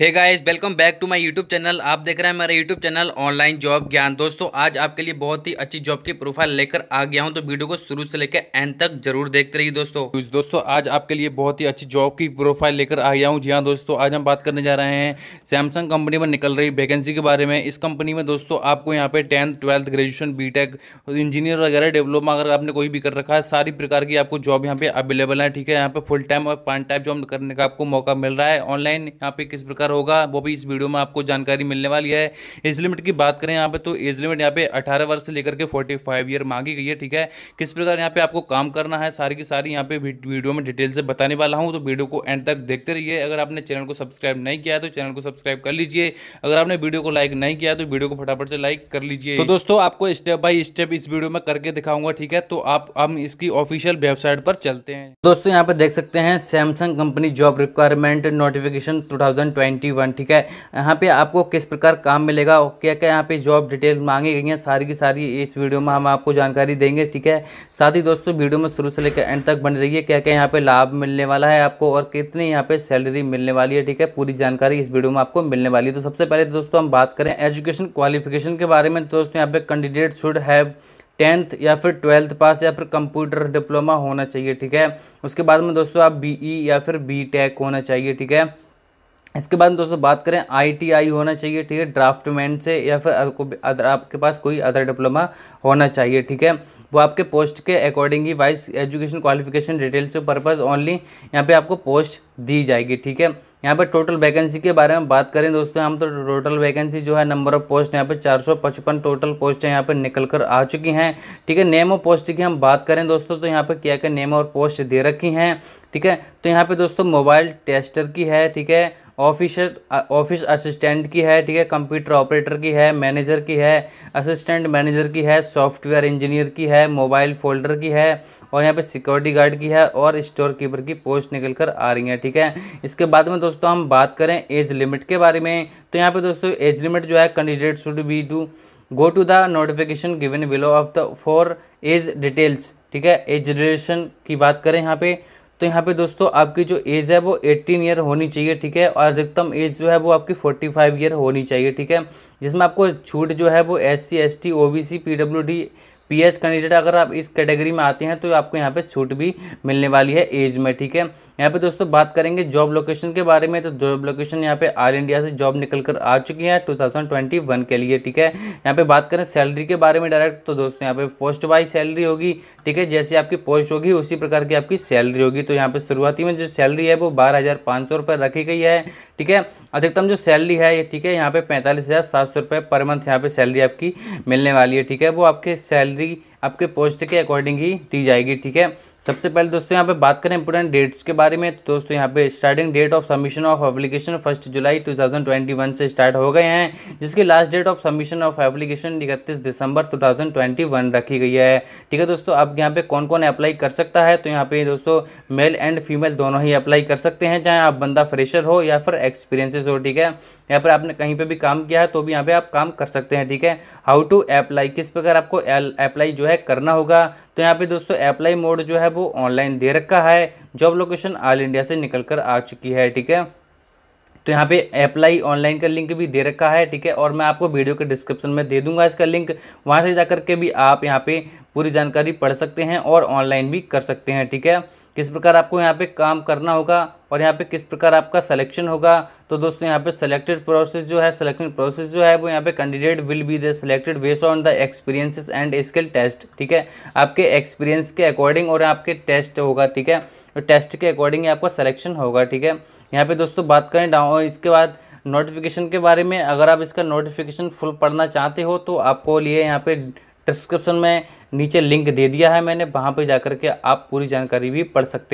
hey guys welcome back to my YouTube channel आप देख रहे हैं मेरा यूट्यूब चैनल ऑनलाइन जॉब ज्ञान दोस्तों आज आपके लिए बहुत ही अच्छी जॉब की प्रोफाइल लेकर आ गया हूं तो वीडियो को शुरू से लेकर एंड तक जरूर देखते रहिए दोस्तों दोस्तों आज आपके लिए बहुत ही अच्छी जॉब की प्रोफाइल लेकर आ गया हूँ जी हाँ दोस्तों आज हम बात करने जा रहे हैं सैमसंग कंपनी में निकल रही वैकेंसी के बारे में इस कंपनी में दोस्तों आपको यहाँ पे tenth twelfth graduation B engineer वगैरह डिप्लोमा अगर आपने कोई भी कर रखा है सारी प्रकार की आपको जॉब यहाँ पे अवेलेबल है ठीक है यहाँ पे फुल टाइम और पार्ट टाइम जॉब करने का आपको मौका मिल रहा है ऑनलाइन यहाँ पे किस प्रकार पार होगा वो भी इस वीडियो में आपको जानकारी मिलने वाली है एज लिमिट की बात करें यहाँ पे तो एज लिमिट यहाँ पे अठारह वर्ष से लेकर के फोर्टी फाइव ईयर मांगी गई है ठीक है किस प्रकार यहाँ पे आपको काम करना है सारी की सारी यहाँ पे वीडियो में डिटेल से बताने वाला हूँ तो वीडियो को एंड तक देखते रहिए अगर आपने चैनल को सब्सक्राइब नहीं किया है तो चैनल को सब्सक्राइब कर लीजिए अगर आपने वीडियो को लाइक नहीं किया तो वीडियो को फटाफट से लाइक कर लीजिए तो दोस्तों आपको स्टेप बाई स्टेप इस वीडियो में करके दिखाऊंगा ठीक है तो आप हम इसकी ऑफिशियल वेबसाइट पर चलते हैं दोस्तों यहाँ पर देख सकते हैं Samsung company job requirement notification two ninety one ठीक है यहाँ पे आपको किस प्रकार काम मिलेगा और क्या क्या यहाँ पे जॉब डिटेल मांगी गई हैं सारी की सारी इस वीडियो में हम आपको जानकारी देंगे ठीक है साथ ही दोस्तों वीडियो में शुरू से लेकर एंड तक बन रही है क्या क्या यहाँ पे लाभ मिलने वाला है आपको और कितनी यहाँ पे सैलरी मिलने वाली है ठीक है पूरी जानकारी इस वीडियो में आपको मिलने वाली है तो सबसे पहले तो दोस्तों हम बात करें एजुकेशन क्वालिफिकेशन के बारे में तो दोस्तों यहाँ पे कैंडिडेट शुड हैव टेंथ या फिर ट्वेल्थ पास या फिर कंप्यूटर डिप्लोमा होना चाहिए ठीक है उसके बाद में दोस्तों आप बीई e या फिर बी होना चाहिए ठीक है इसके बाद दोस्तों बात करें आईटीआई होना चाहिए ठीक है ड्राफ्टमैन से या फिर अदर आपके पास कोई अदर डिप्लोमा होना चाहिए ठीक है वो आपके पोस्ट के अकॉर्डिंग ही wise education qualification details purpose only यहाँ पे आपको पोस्ट दी जाएगी ठीक है यहाँ पे टोटल वैकेंसी के बारे में बात करें दोस्तों हम तो टोटल वैकेंसी जो है नंबर ऑफ पोस्ट यहाँ पे 455 टोटल पोस्ट यहाँ पे निकल कर आ चुकी हैं ठीक है नेम और पोस्ट की हम बात करें दोस्तों तो यहाँ पे क्या क्या नेम और पोस्ट दे रखी हैं ठीक है तो यहाँ पे दोस्तों मोबाइल टेस्टर की है ठीक है ऑफिसर ऑफिस असिस्टेंट की है ठीक है कंप्यूटर ऑपरेटर की है मैनेजर की है असिस्टेंट मैनेजर की है सॉफ्टवेयर इंजीनियर की है है मोबाइल फोल्डर की है और यहाँ पे सिक्योरिटी गार्ड की है और स्टोर कीपर की पोस्ट निकल कर आ रही है ठीक है इसके बाद में दोस्तों हम बात करें एज लिमिट के बारे में तो यहाँ पे दोस्तों एज लिमिट जो है candidate should be to go to the notification given below of the for age details ठीक है एज रिलेशन की बात करें यहाँ पे तो यहाँ पे दोस्तों आपकी जो एज है वो 18 ईयर होनी चाहिए ठीक है और अधिकतम एज जो है वो आपकी 45 ईयर होनी चाहिए ठीक है जिसमें आपको छूट जो है वो S C S T O B C P W D PH candidate अगर आप इस कैटेगरी में आते हैं तो आपको यहाँ पे छूट भी मिलने वाली है एज में ठीक है यहाँ पे दोस्तों बात करेंगे जॉब लोकेशन के बारे में तो जॉब लोकेशन यहाँ पे ऑल इंडिया से जॉब निकल कर आ चुकी है 2021 के लिए ठीक है यहाँ पे बात करें सैलरी के बारे में डायरेक्ट तो दोस्तों यहाँ पे पोस्ट वाइज सैलरी होगी ठीक है जैसे आपकी पोस्ट होगी उसी प्रकार की आपकी सैलरी होगी तो यहाँ पे शुरुआती में जो सैलरी है वो बारह हज़ार पाँच सौ रुपये रखी गई है ठीक है अधिकतम जो सैलरी है ये ठीक है यहाँ पे पैंतालीस हज़ार सात सौ रुपये पर मंथ यहाँ पे सैलरी आपकी मिलने वाली है ठीक है वो आपके सैलरी आपके पोस्ट के अकॉर्डिंग ही दी जाएगी ठीक है सबसे पहले दोस्तों यहाँ पे बात करें इंपोर्टेंट डेट्स के बारे में तो दोस्तों यहाँ पे starting date of submission of application first July 2021 से स्टार्ट हो गए हैं जिसकी last date of submission of application इकतीस दिसंबर 2021 रखी गई है ठीक है दोस्तों अब यहाँ पे कौन कौन अप्लाई कर सकता है तो यहाँ पे दोस्तों मेल एंड फीमेल दोनों ही अप्लाई कर सकते हैं चाहे आप बंदा फ्रेशर हो या फिर एक्सपीरियंसेस हो ठीक है यहाँ पर आपने कहीं पर भी काम किया है तो भी यहाँ पे आप काम कर सकते हैं ठीक है हाउ टू अप्लाई किस प्रकार आपको अप्लाई जो है करना होगा तो यहाँ पे दोस्तों अप्लाई मोड जो है वो ऑनलाइन दे रखा है जॉब लोकेशन ऑल इंडिया से निकल कर आ चुकी है ठीक है तो यहाँ पे अप्लाई ऑनलाइन का लिंक भी दे रखा है ठीक है और मैं आपको वीडियो के डिस्क्रिप्शन में दे दूंगा इसका लिंक वहाँ से जा के भी आप यहाँ पे पूरी जानकारी पढ़ सकते हैं और ऑनलाइन भी कर सकते हैं ठीक है किस प्रकार आपको यहाँ पे काम करना होगा और यहाँ पे किस प्रकार आपका सिलेक्शन होगा तो दोस्तों यहाँ पे सिलेक्टेड प्रोसेस जो है सिलेक्शन प्रोसेस जो है वो यहाँ पे candidate will be the selected based on the experiences and skill test ठीक है आपके एक्सपीरियंस के अकॉर्डिंग और आपके टेस्ट होगा ठीक है तो टेस्ट के अकॉर्डिंग आपका सिलेक्शन होगा ठीक है यहाँ पे दोस्तों बात करें डाउन इसके बाद नोटिफिकेशन के बारे में अगर आप इसका नोटिफिकेशन फुल पढ़ना चाहते हो तो आपको लिए यहाँ पे डिस्क्रिप्शन में नीचे लिंक दे दिया है मैंने वहाँ पे जाकर के आप पूरी जानकारी भी पढ़ सकते हैं